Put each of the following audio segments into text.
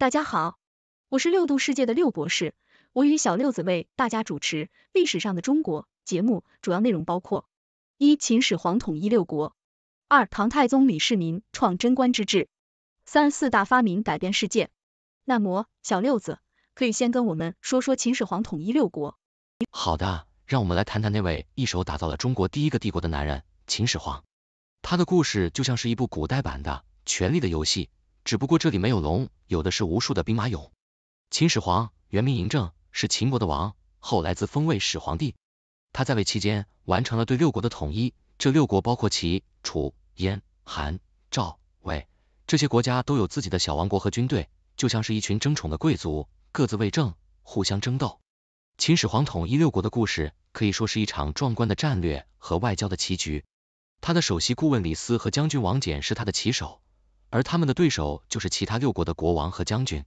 大家好，我是六度世界的六博士，我与小六子为大家主持《历史上的中国》节目，主要内容包括：一、秦始皇统一六国；二、唐太宗李世民创贞观之治；三、四大发明改变世界。那么，小六子可以先跟我们说说秦始皇统一六国。好的，让我们来谈谈那位一手打造了中国第一个帝国的男人——秦始皇。他的故事就像是一部古代版的《权力的游戏》。只不过这里没有龙，有的是无数的兵马俑。秦始皇原名嬴政，是秦国的王，后来自封为始皇帝。他在位期间完成了对六国的统一，这六国包括齐、楚、燕、韩、赵、魏，这些国家都有自己的小王国和军队，就像是一群争宠的贵族，各自为政，互相争斗。秦始皇统一六国的故事，可以说是一场壮观的战略和外交的棋局。他的首席顾问李斯和将军王翦是他的棋手。而他们的对手就是其他六国的国王和将军。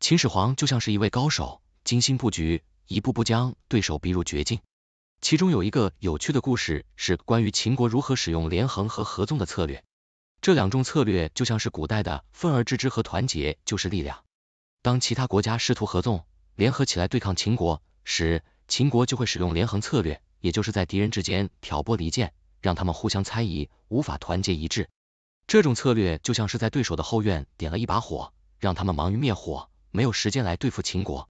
秦始皇就像是一位高手，精心布局，一步步将对手逼入绝境。其中有一个有趣的故事，是关于秦国如何使用连横和合纵的策略。这两种策略就像是古代的分而治之和团结就是力量。当其他国家试图合纵，联合起来对抗秦国时，秦国就会使用连横策略，也就是在敌人之间挑拨离间，让他们互相猜疑，无法团结一致。这种策略就像是在对手的后院点了一把火，让他们忙于灭火，没有时间来对付秦国。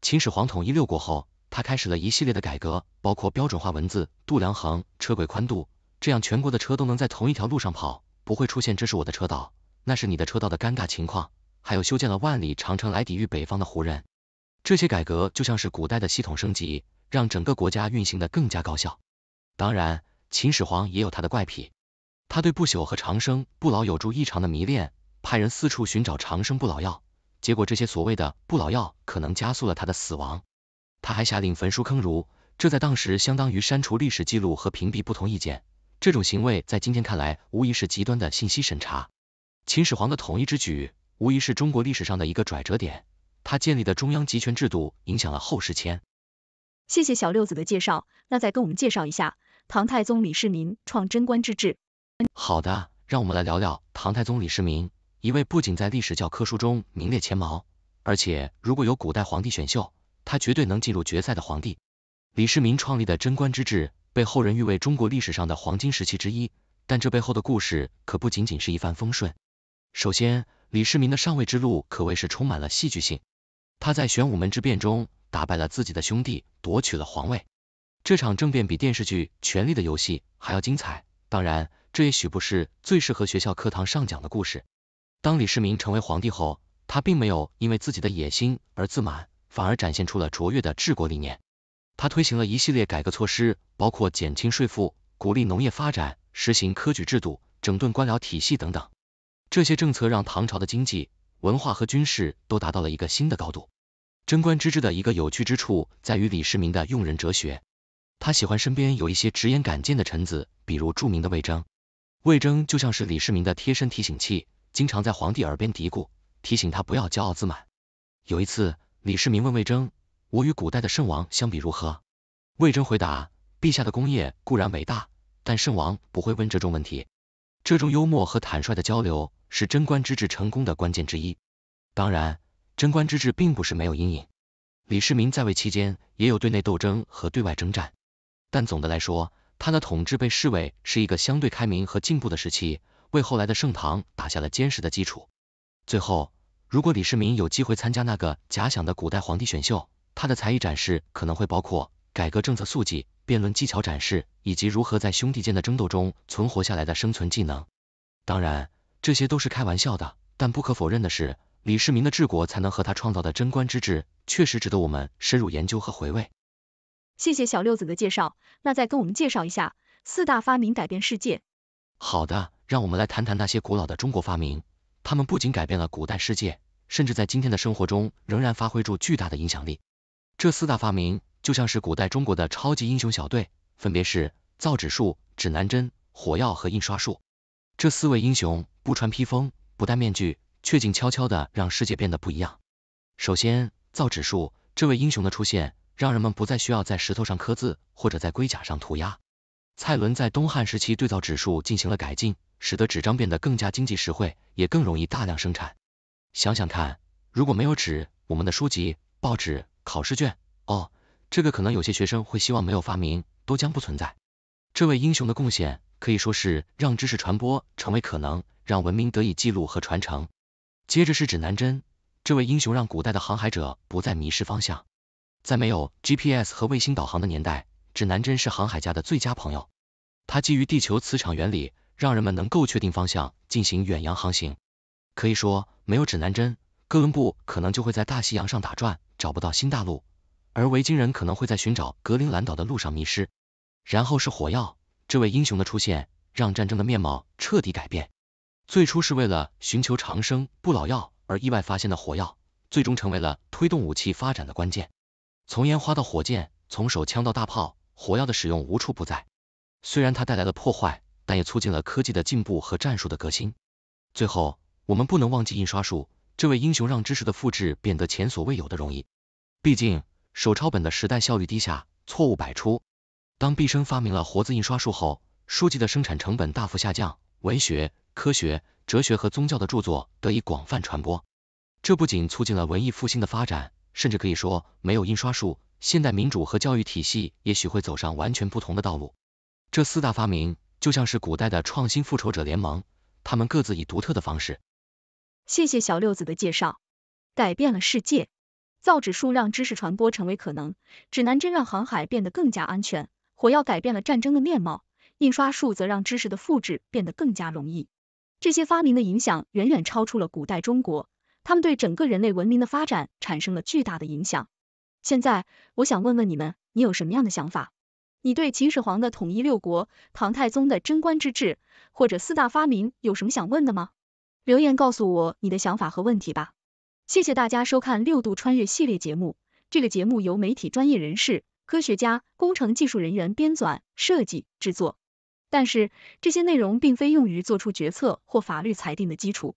秦始皇统一六国后，他开始了一系列的改革，包括标准化文字、度量衡、车轨宽度，这样全国的车都能在同一条路上跑，不会出现这是我的车道，那是你的车道的尴尬情况。还有修建了万里长城来抵御北方的胡人。这些改革就像是古代的系统升级，让整个国家运行的更加高效。当然，秦始皇也有他的怪癖。他对不朽和长生不老有助异常的迷恋，派人四处寻找长生不老药，结果这些所谓的不老药可能加速了他的死亡。他还下令焚书坑儒，这在当时相当于删除历史记录和屏蔽不同意见，这种行为在今天看来无疑是极端的信息审查。秦始皇的统一之举，无疑是中国历史上的一个转折点，他建立的中央集权制度影响了后世千。谢谢小六子的介绍，那再跟我们介绍一下唐太宗李世民创贞观之治。好的，让我们来聊聊唐太宗李世民，一位不仅在历史教科书中名列前茅，而且如果有古代皇帝选秀，他绝对能进入决赛的皇帝。李世民创立的贞观之治被后人誉为中国历史上的黄金时期之一，但这背后的故事可不仅仅是一帆风顺。首先，李世民的上位之路可谓是充满了戏剧性，他在玄武门之变中打败了自己的兄弟，夺取了皇位。这场政变比电视剧《权力的游戏》还要精彩，当然。这也许不是最适合学校课堂上讲的故事。当李世民成为皇帝后，他并没有因为自己的野心而自满，反而展现出了卓越的治国理念。他推行了一系列改革措施，包括减轻税负、鼓励农业发展、实行科举制度、整顿官僚体系等等。这些政策让唐朝的经济、文化和军事都达到了一个新的高度。贞观之治的一个有趣之处在于李世民的用人哲学，他喜欢身边有一些直言敢谏的臣子，比如著名的魏征。魏征就像是李世民的贴身提醒器，经常在皇帝耳边嘀咕，提醒他不要骄傲自满。有一次，李世民问魏征：“我与古代的圣王相比如何？”魏征回答：“陛下的功业固然伟大，但圣王不会问这种问题。”这种幽默和坦率的交流是贞观之治成功的关键之一。当然，贞观之治并不是没有阴影。李世民在位期间也有对内斗争和对外征战，但总的来说。他的统治被视为是一个相对开明和进步的时期，为后来的盛唐打下了坚实的基础。最后，如果李世民有机会参加那个假想的古代皇帝选秀，他的才艺展示可能会包括改革政策速记、辩论技巧展示，以及如何在兄弟间的争斗中存活下来的生存技能。当然，这些都是开玩笑的，但不可否认的是，李世民的治国才能和他创造的贞观之治确实值得我们深入研究和回味。谢谢小六子的介绍，那再跟我们介绍一下四大发明改变世界。好的，让我们来谈谈那些古老的中国发明，他们不仅改变了古代世界，甚至在今天的生活中仍然发挥出巨大的影响力。这四大发明就像是古代中国的超级英雄小队，分别是造纸术、指南针、火药和印刷术。这四位英雄不穿披风，不戴面具，却静悄悄的让世界变得不一样。首先，造纸术这位英雄的出现。让人们不再需要在石头上刻字或者在龟甲上涂鸦。蔡伦在东汉时期对造纸术进行了改进，使得纸张变得更加经济实惠，也更容易大量生产。想想看，如果没有纸，我们的书籍、报纸、考试卷……哦，这个可能有些学生会希望没有发明都将不存在。这位英雄的贡献可以说是让知识传播成为可能，让文明得以记录和传承。接着是指南针，这位英雄让古代的航海者不再迷失方向。在没有 GPS 和卫星导航的年代，指南针是航海家的最佳朋友。它基于地球磁场原理，让人们能够确定方向，进行远洋航行。可以说，没有指南针，哥伦布可能就会在大西洋上打转，找不到新大陆；而维京人可能会在寻找格陵兰岛的路上迷失。然后是火药，这位英雄的出现让战争的面貌彻底改变。最初是为了寻求长生不老药而意外发现的火药，最终成为了推动武器发展的关键。从烟花到火箭，从手枪到大炮，火药的使用无处不在。虽然它带来了破坏，但也促进了科技的进步和战术的革新。最后，我们不能忘记印刷术这位英雄，让知识的复制变得前所未有的容易。毕竟，手抄本的时代效率低下，错误百出。当毕生发明了活字印刷术后，书籍的生产成本大幅下降，文学、科学、哲学和宗教的著作得以广泛传播。这不仅促进了文艺复兴的发展。甚至可以说，没有印刷术，现代民主和教育体系也许会走上完全不同的道路。这四大发明就像是古代的创新复仇者联盟，他们各自以独特的方式。谢谢小六子的介绍，改变了世界。造纸术让知识传播成为可能，指南针让航海变得更加安全，火药改变了战争的面貌，印刷术则让知识的复制变得更加容易。这些发明的影响远远超出了古代中国。他们对整个人类文明的发展产生了巨大的影响。现在，我想问问你们，你有什么样的想法？你对秦始皇的统一六国、唐太宗的贞观之治或者四大发明有什么想问的吗？留言告诉我你的想法和问题吧。谢谢大家收看六度穿越系列节目。这个节目由媒体专业人士、科学家、工程技术人员编纂、设计、制作，但是这些内容并非用于做出决策或法律裁定的基础。